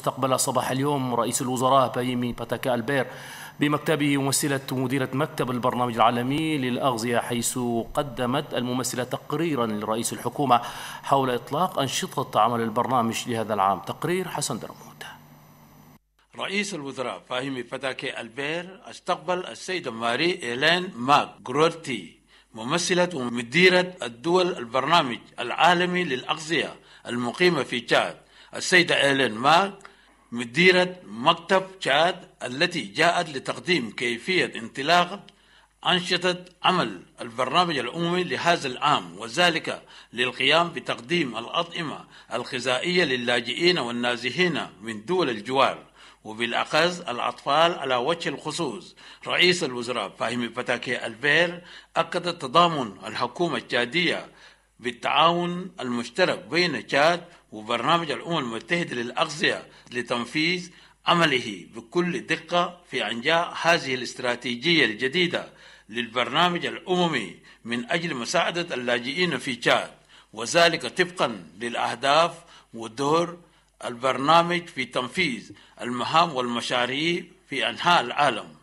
استقبل صباح اليوم رئيس الوزراء بايمي باتاكا البير بمكتبه ممثلة مديرة مكتب البرنامج العالمي للأغذية حيث قدمت الممثلة تقريرا لرئيس الحكومة حول إطلاق أنشطة عمل البرنامج لهذا العام تقرير حسن درموت رئيس الوزراء فاهمي فتاكي البير استقبل السيدة ماري إيلين ماك جروتي ممثلة ومديرة الدول البرنامج العالمي للأغذية المقيمة في تشاد السيدة إيلين ماك مديرة مكتب تشاد التي جاءت لتقديم كيفية انطلاق أنشطة عمل البرنامج الأممي لهذا العام وذلك للقيام بتقديم الأطعمة الغذائية للاجئين والنازحين من دول الجوار وبالأخذ الأطفال على وجه الخصوص رئيس الوزراء فهمي فتاكي البير أكد تضامن الحكومة الجادية بالتعاون المشترك بين تشاد وبرنامج الأمم المتحدة للأغذية لتنفيذ عمله بكل دقة في إنجاء هذه الاستراتيجية الجديدة للبرنامج الأممي من أجل مساعدة اللاجئين في تشاد وذلك طبقا للأهداف ودور البرنامج في تنفيذ المهام والمشاريع في أنحاء العالم